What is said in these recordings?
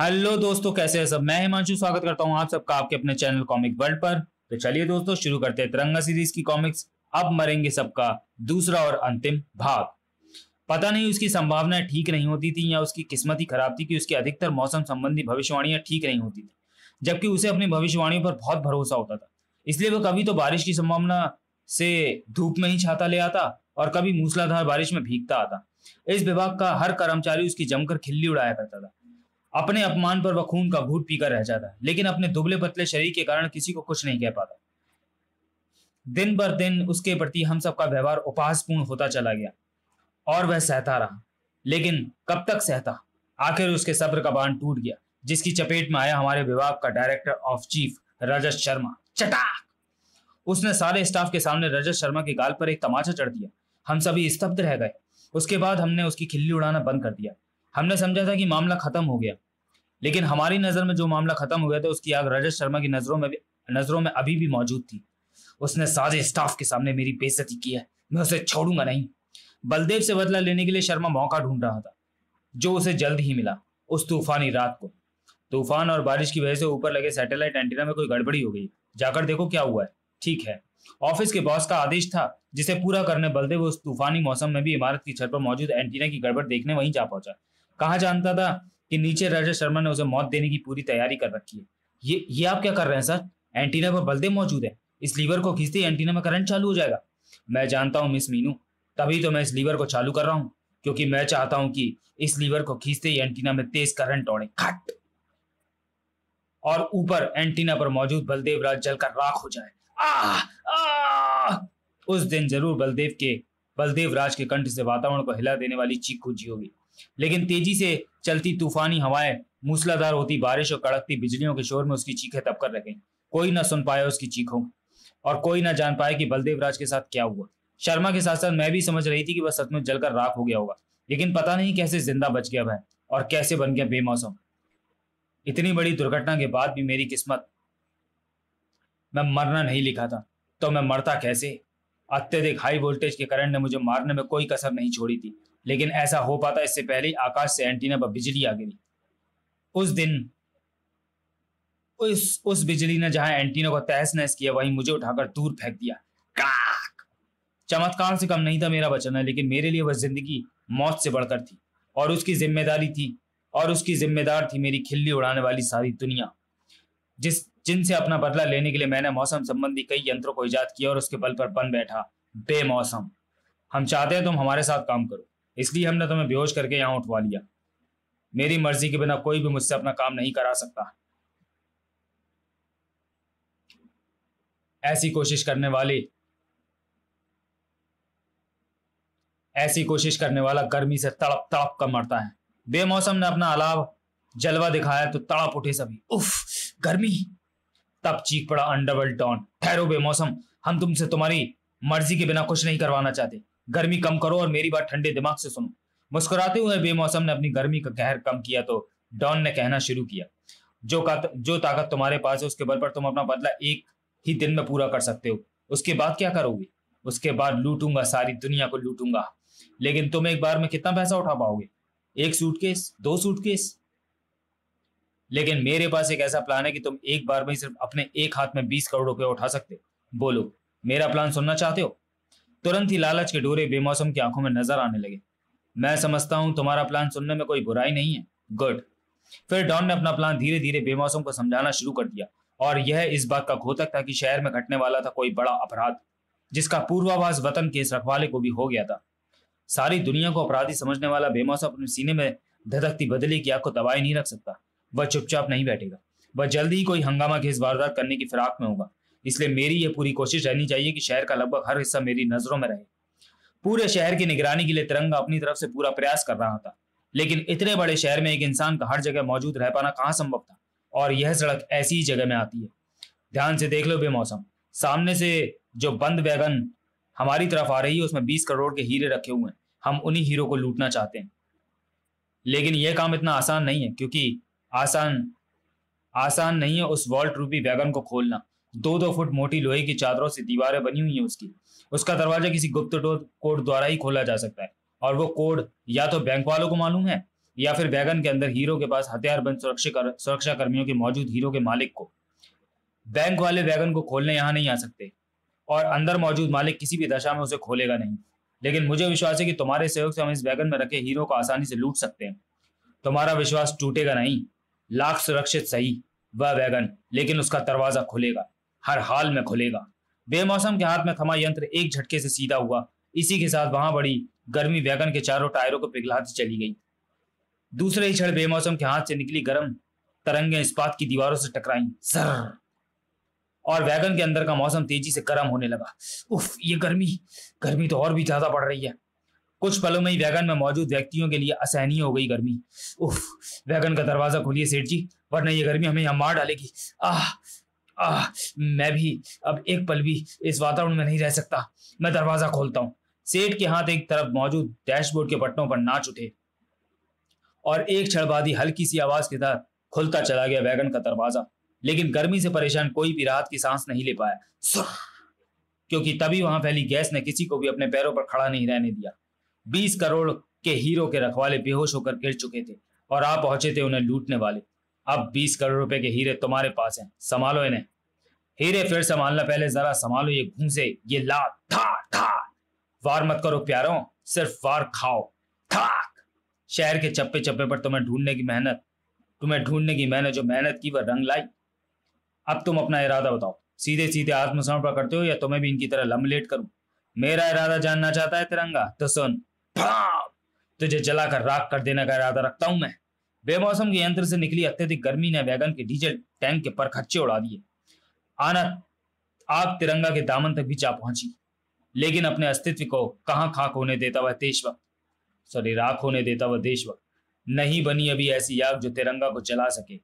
Hello दोस्तों कैसे हैं सब मैं हिमांशु स्वागत करता हूं आप सबका आपके अपने चैनल कॉमिक वर्ल्ड पर तो चलिए दोस्तों शुरू करते हैं तिरंगा सीरीज की कॉमिक्स अब मरेंगे सबका दूसरा और अंतिम भाग पता नहीं उसकी संभावनाएं ठीक नहीं होती थी या उसकी किस्मत ही खराब थी कि उसकी अधिकतर मौसम संबंधी भविष्यवाणियां ठीक नहीं होती थी जबकि उसे अपनी भविष्यवाणियों पर बहुत भरोसा होता था इसलिए वह कभी तो बारिश की संभावना से धूप में ही छाता ले आता और कभी मूसलाधार बारिश में भीगता आता इस विभाग का हर कर्मचारी उसकी जमकर खिल्ली उड़ाया करता था अपने अपमान पर वह खून का घूट पीकर रह जाता है लेकिन अपने दुबले पतले शरीर के कारण किसी को कुछ नहीं कह पाता दिन बर दिन उसके प्रति हम सबका व्यवहार उपहासपूर्ण होता चला गया और वह सहता रहा लेकिन कब तक सहता आखिर उसके सब्र का बांध टूट गया जिसकी चपेट में आया हमारे विभाग का director of chief Rajat Sharma चटाक उसने सारे स्टाफ के सामने रजत शर्मा के गाल पर एक तमाचा चढ़ दिया हम सभी स्तब्ध रह गए उसके बाद हमने उसकी खिल्ली उड़ाना बंद कर दिया हमने समझा था कि मामला खत्म हो गया लेकिन हमारी नज़र में जो मामला खत्म हो गया था उसकी आग रजत शर्मा की नज़रों में भी नज़रों में अभी भी मौजूद थी उसने साझे स्टाफ के सामने मेरी बेजती की है मैं उसे छोड़ूंगा नहीं बलदेव से बदला लेने के लिए शर्मा मौका ढूंढ रहा था जो उसे जल्द ही मिला उस तूफानी रात को तूफान और बारिश की वजह से ऊपर लगे सैटेलाइट एंटीना में कोई गड़बड़ी हो गई जाकर देखो क्या हुआ है ठीक है ऑफिस के बॉस का आदेश था जिसे पूरा करने बलदेव उस तूफानी मौसम में भी इमारत की छत पर मौजूद एंटीना की गड़बड़ देखने वहीं जा पहुंचा कहा जानता था कि नीचे राजा शर्मा ने उसे मौत देने की पूरी तैयारी कर रखी है ये ये आप क्या कर रहे हैं सर एंटीना पर बलदेव मौजूद है इस लीवर को खींचते एंटीना में करंट चालू हो जाएगा मैं जानता हूँ मिस मीनू तभी तो मैं इस लीवर को चालू कर रहा हूँ क्योंकि मैं चाहता हूं कि इस लीवर को खींचते ही एंटीना में तेज करंट ओढ़े खट और ऊपर एंटीना पर मौजूद बलदेव राज जलकर राख हो जाए आ, आ! उस दिन जरूर बलदेव के बलदेव राज के कंठ से वातावरण को हिला देने वाली चीख गूंजी होगी लेकिन तेजी से चलती तूफानी हवाएं मूसलाधार होती बारिश और कड़कती बिजलियों के शोर में उसकी चीखें तबकर कर रखें कोई ना सुन पाया उसकी चीखों और कोई ना जान पाया कि बलदेव राज के साथ क्या हुआ शर्मा के साथ साथ मैं भी समझ रही थी कि वह सचमुच जलकर राख हो गया होगा लेकिन पता नहीं कैसे जिंदा बच गया वह और कैसे बन गया बेमौसम इतनी बड़ी दुर्घटना के बाद भी मेरी किस्मत मैं मरना नहीं लिखा था तो मैं मरता कैसे अत्यधिक हाई वोल्टेज के करंट ने मुझे मारने में कोई कसर नहीं छोड़ी थी लेकिन ऐसा हो पाता इससे पहले आकाश से एंटीना पर बिजली आ गिरी उस दिन उस उस बिजली ने जहां एंटीना को तहस नहस किया वहीं मुझे उठाकर दूर फेंक दिया चमत्कार से कम नहीं था मेरा बचना लेकिन मेरे लिए वह जिंदगी मौत से बढ़कर थी और उसकी जिम्मेदारी थी और उसकी जिम्मेदार थी मेरी खिल्ली उड़ाने वाली सारी दुनिया जिस जिनसे अपना बदला लेने के लिए मैंने मौसम संबंधी कई यंत्रों को ईजाद किया और उसके बल पर बन बैठा बेमौसम हम चाहते हैं तुम हमारे साथ काम करो इसलिए हमने तुम्हें बेहोश करके यहाँ उठवा लिया मेरी मर्जी के बिना कोई भी मुझसे अपना काम नहीं करा सकता ऐसी कोशिश करने वाले ऐसी कोशिश करने वाला गर्मी से तड़प तड़प कर मरता है बेमौसम ने अपना अलाव जलवा दिखाया तो तड़प उठे सभी उफ गर्मी तब चीख पड़ा अंडरवर्ल्ड डॉन ठहरो बेमौसम हम तुमसे तुम्हारी मर्जी के बिना कुछ नहीं करवाना चाहते गर्मी कम करो और मेरी बात ठंडे दिमाग से सुनो मुस्कुराते हुए बेमौसम ने अपनी गर्मी का कहर कम किया तो डॉन ने कहना शुरू किया जो का जो ताकत तुम्हारे पास है उसके बल पर तुम अपना बदला एक ही दिन में पूरा कर सकते हो उसके बाद क्या करोगे उसके बाद लूटूंगा सारी दुनिया को लूटूंगा लेकिन तुम एक बार में कितना पैसा उठा पाओगे एक सूटकेस दो सूटकेस लेकिन मेरे पास एक ऐसा प्लान है कि तुम एक बार में सिर्फ अपने एक हाथ में बीस करोड़ रुपए उठा सकते हो बोलो मेरा प्लान सुनना चाहते हो तुरंत ही लालच के डोरे बेमौसम की आंखों में नजर आने लगे मैं समझता हूँ तुम्हारा प्लान सुनने में कोई बुराई नहीं है गुड फिर डॉन ने अपना प्लान धीरे धीरे बेमौसम को समझाना शुरू कर दिया और यह इस बात का घोतक था कि शहर में घटने वाला था कोई बड़ा अपराध जिसका पूर्वाभास वतन के इस रखवाले को भी हो गया था सारी दुनिया को अपराधी समझने वाला बेमौसम अपने सीने में धधकती बदली की आग को दबाए नहीं रख सकता वह चुपचाप नहीं बैठेगा वह जल्दी ही कोई हंगामा घेस वारदात करने की फिराक में होगा इसलिए मेरी यह पूरी कोशिश रहनी चाहिए कि शहर का लगभग हर हिस्सा मेरी नजरों में रहे पूरे शहर की निगरानी के लिए तिरंगा अपनी तरफ से पूरा प्रयास कर रहा था लेकिन इतने बड़े शहर में एक इंसान का हर जगह मौजूद रह पाना कहाँ संभव था और यह सड़क ऐसी जगह में आती है ध्यान से देख लो बेमौसम सामने से जो बंद वैगन हमारी तरफ आ रही है उसमें बीस करोड़ के हीरे रखे हुए हैं हम उन्हीं हीरो को लूटना चाहते हैं लेकिन यह काम इतना आसान नहीं है क्योंकि आसान आसान नहीं है उस वॉल्ट रूपी वैगन को खोलना दो दो फुट मोटी लोहे की चादरों से दीवारें बनी हुई हैं उसकी उसका दरवाजा किसी गुप्त कोड द्वारा ही खोला जा सकता है और वो कोड या तो बैंक वालों को मालूम है या फिर बैगन के अंदर हीरो के पास हथियार बंद सुरक्षा कर, सुरक्षा कर्मियों के मौजूद हीरो के मालिक को बैंक वाले बैगन को खोलने यहाँ नहीं आ सकते और अंदर मौजूद मालिक किसी भी दशा में उसे खोलेगा नहीं लेकिन मुझे विश्वास है कि तुम्हारे सहयोग से हम इस बैगन में रखे हीरो को आसानी से लूट सकते हैं तुम्हारा विश्वास टूटेगा नहीं लाख सुरक्षित सही वह वैगन लेकिन उसका दरवाजा खुलेगा हर हाल में खुलेगा बेमौसम के हाथ में थमा यंत्र एक झटके से सीधा हुआ इसी के साथ वहां बड़ी गर्मी वैगन के चारों टायरों को पिघलाती चली गई दूसरे ही क्षण बेमौसम के हाथ से निकली गर्म तरंगे इस्पात की दीवारों से टकराई सर और वैगन के अंदर का मौसम तेजी से गर्म होने लगा उफ ये गर्मी गर्मी तो और भी ज्यादा बढ़ रही है कुछ पलों में ही वैगन में मौजूद व्यक्तियों के लिए असहनीय हो गई गर्मी उफ वैगन का दरवाजा खोलिए सेठ जी वरना ये गर्मी हमें यहाँ मार डालेगी आह आह मैं भी अब एक पल भी इस वातावरण में नहीं रह सकता मैं दरवाजा खोलता हूँ सेठ के हाथ एक तरफ मौजूद डैशबोर्ड के बटनों पर नाच उठे और एक छड़बादी हल्की सी आवाज के साथ खुलता चला गया वैगन का दरवाजा लेकिन गर्मी से परेशान कोई भी राहत की सांस नहीं ले पाया क्योंकि तभी वहां फैली गैस ने किसी को भी अपने पैरों पर खड़ा नहीं रहने दिया बीस करोड़ के हीरो के रखवाले बेहोश होकर गिर चुके थे और आ पहुंचे थे उन्हें लूटने वाले अब बीस करोड़ रुपए के हीरे तुम्हारे पास हैं संभालो इन्हें हीरे फिर संभालना पहले जरा संभालो ये घूसे ये ला था था वार मत करो प्यारो सिर्फ वार खाओ थाक शहर के चप्पे चप्पे पर तुम्हें ढूंढने की मेहनत तुम्हें ढूंढने की मैंने जो मेहनत की वह रंग लाई अब तुम अपना इरादा बताओ सीधे सीधे आत्मसमर्पण करते हो या तुम्हें भी इनकी तरह लमलेट करूं मेरा इरादा जानना चाहता है तिरंगा तो सुन तुझे जलाकर राख कर देने का इरादा रखता हूं मैं बेमौसम के यंत्र से निकली अत्यधिक गर्मी ने वैगन के डीजल टैंक के खच्चे उड़ा दिए आना आग तिरंगा के दामन तक भी जा पहुंची लेकिन अपने अस्तित्व को कहां खाक होने देता वह देशभक्त सॉरी राख होने देता वह देशभक्त नहीं बनी अभी ऐसी आग जो तिरंगा को चला सके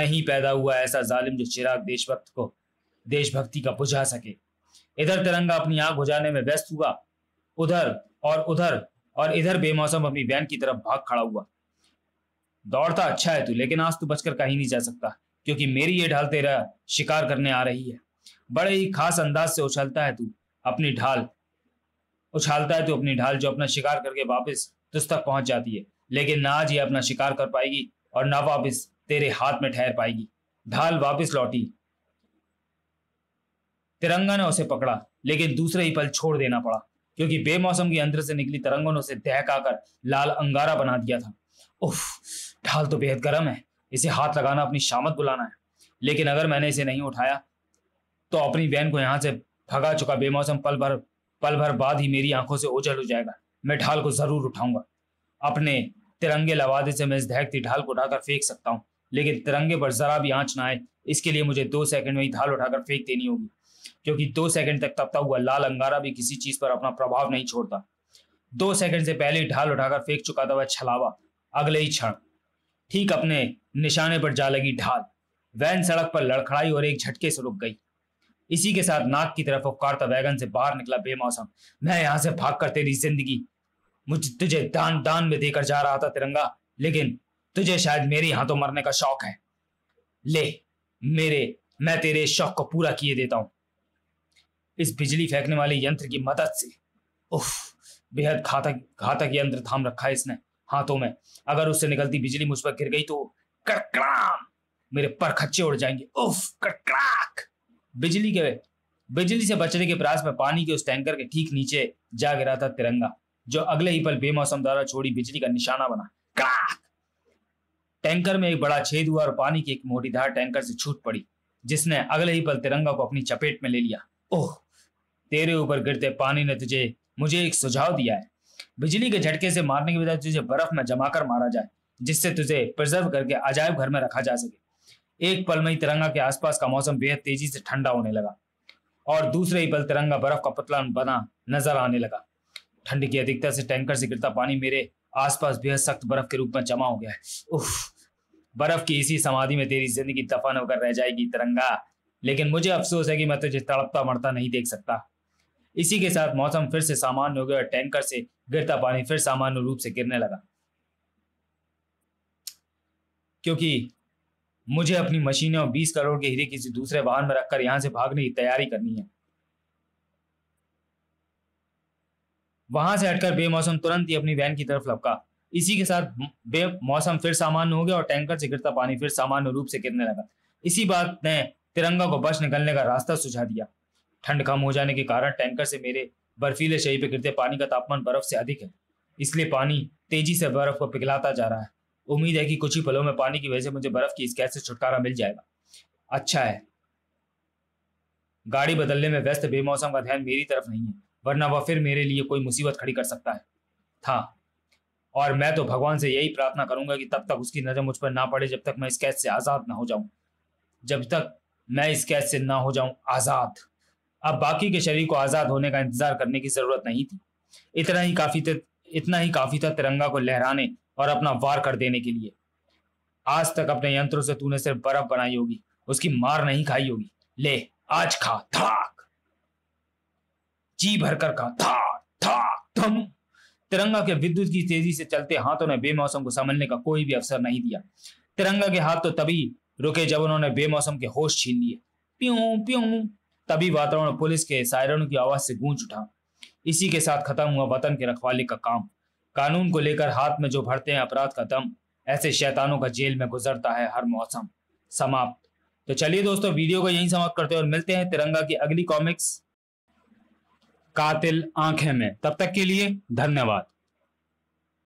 नहीं पैदा हुआ ऐसा जालिम जो चिराग देशभक्त को देशभक्ति का बुझा सके इधर तिरंगा अपनी आग बुझाने में व्यस्त हुआ उधर और उधर और इधर बेमौसम अपनी वैन की तरफ भाग खड़ा हुआ दौड़ता अच्छा है तू लेकिन आज तू बचकर कहीं नहीं जा सकता क्योंकि मेरी ये ढाल तेरा शिकार करने आ रही है बड़े ही खास अंदाज से उछलता है तू अपनी ढाल उछालता है तू अपनी ढाल जो अपना शिकार करके वापस तुझ तक पहुंच जाती है लेकिन ना आज ये अपना शिकार कर पाएगी और ना वापस तेरे हाथ में ठहर पाएगी ढाल वापस लौटी तिरंगा ने उसे पकड़ा लेकिन दूसरे ही पल छोड़ देना पड़ा क्योंकि बेमौसम के अंदर से निकली तरंगों ने उसे दहकाकर लाल अंगारा बना दिया था उफ ढाल तो बेहद गर्म है इसे हाथ लगाना अपनी शामत बुलाना है लेकिन अगर मैंने इसे नहीं उठाया तो अपनी बहन को यहाँ से भगा चुका बेमौसम पल भर पल भर बाद ही मेरी आंखों से ओझल हो जाएगा मैं ढाल को जरूर उठाऊंगा अपने तिरंगे लवादे से मैं इस दहकती ढाल को उठाकर फेंक सकता हूँ लेकिन तिरंगे पर जरा भी आँच ना आए इसके लिए मुझे दो सेकंड में ही ढाल उठाकर फेंक देनी होगी क्योंकि दो सेकंड तक तपता हुआ लाल अंगारा भी किसी चीज पर अपना प्रभाव नहीं छोड़ता दो सेकंड से पहले ढाल उठाकर फेंक चुका था वह छलावा अगले ही क्षण ठीक अपने निशाने पर जा लगी ढाल वैन सड़क पर लड़खड़ाई और एक झटके से रुक गई इसी के साथ नाक की तरफ उफकारता तो वैगन से बाहर निकला बेमौसम मैं यहां से भाग कर तेरी जिंदगी मुझ तुझे दान दान में देकर जा रहा था तिरंगा लेकिन तुझे शायद मेरे यहां तो मरने का शौक है ले मेरे मैं तेरे शौक को पूरा किए देता हूं इस बिजली फेंकने वाले यंत्र की मदद से उफ बेहद घातक घातक यंत्र थाम रखा है इसने हाथों में अगर उससे निकलती बिजली मुझ पर गिर गई तो कड़क्राम मेरे पर खच्चे उड़ जाएंगे उफ कड़क्राक बिजली के बिजली से बचने के प्रयास में पानी के उस टैंकर के ठीक नीचे जा गिरा था तिरंगा जो अगले ही पल बेमौसम द्वारा छोड़ी बिजली का निशाना बना क्राक टैंकर में एक बड़ा छेद हुआ और पानी की एक मोटी धार टैंकर से छूट पड़ी जिसने अगले ही पल तिरंगा को अपनी चपेट में ले लिया ओह तेरे ऊपर गिरते पानी ने तुझे मुझे एक सुझाव दिया है बिजली के झटके से मारने के बजाय तुझे बर्फ में जमा कर मारा जाए जिससे तुझे प्रिजर्व करके अजायब घर में रखा जा सके एक पल में ही तिरंगा के आसपास का मौसम बेहद तेजी से ठंडा होने लगा और दूसरे ही पल तिरंगा बर्फ का पतला बना नजर आने लगा ठंड की अधिकता से टैंकर से गिरता पानी मेरे आसपास बेहद सख्त बर्फ के रूप में जमा हो गया है उफ बर्फ की इसी समाधि में तेरी जिंदगी दफन होकर रह जाएगी तिरंगा लेकिन मुझे अफसोस है कि मैं तुझे तड़पता मरता नहीं देख सकता इसी के साथ मौसम फिर से सामान्य हो गया और टैंकर से गिरता पानी फिर सामान्य रूप से गिरने लगा क्योंकि मुझे अपनी मशीनें और बीस करोड़ के हीरे किसी दूसरे वाहन में रखकर यहां से भागने की तैयारी करनी है वहां से हटकर बेमौसम तुरंत ही अपनी वैन की तरफ लपका इसी के साथ बेमौसम फिर सामान्य हो गया और टैंकर से गिरता पानी फिर सामान्य रूप से गिरने लगा इसी बात ने तिरंगा को बस निकलने का रास्ता सुझा दिया ठंड कम हो जाने के कारण टैंकर से मेरे बर्फीले शरीर पर गिरते पानी का तापमान बर्फ से अधिक है इसलिए पानी तेजी से बर्फ को पिघलाता जा रहा है उम्मीद है कि कुछ ही पलों में पानी की वजह से मुझे बर्फ की इस गैस से छुटकारा मिल जाएगा अच्छा है गाड़ी बदलने में व्यस्त बेमौसम का ध्यान मेरी तरफ नहीं है वरना वह फिर मेरे लिए कोई मुसीबत खड़ी कर सकता है था हाँ, और मैं तो भगवान से यही प्रार्थना करूंगा कि तब तक उसकी नजर मुझ पर ना पड़े जब तक मैं इस कैद से आजाद ना हो जाऊं जब तक मैं इस कैद से ना हो जाऊं आजाद अब बाकी के शरीर को आज़ाद होने का इंतजार करने की जरूरत नहीं थी इतना ही काफी इतना ही काफी था तिरंगा को लहराने और अपना वार कर देने के लिए आज तक अपने यंत्रों से तूने सिर्फ बर्फ बनाई होगी उसकी मार नहीं खाई होगी ले आज खा थाक जी भरकर खा था था थम तिरंगा के विद्युत की तेजी से चलते हाथों ने बेमौसम को संभलने का कोई भी अवसर नहीं दिया तिरंगा के हाथ तो तभी रुके जब उन्होंने बेमौसम के होश छीन लिए प्यों प्यों तभी वातावरण पुलिस के सायरनों की आवाज से गूंज उठा इसी के साथ खत्म हुआ वतन के रखवाले का काम कानून को लेकर हाथ में जो भरते हैं अपराध का दम ऐसे शैतानों का जेल में गुजरता है हर मौसम समाप्त तो चलिए दोस्तों वीडियो को यहीं समाप्त करते हैं और मिलते हैं तिरंगा की अगली कॉमिक्स कातिल आंखें में तब तक के लिए धन्यवाद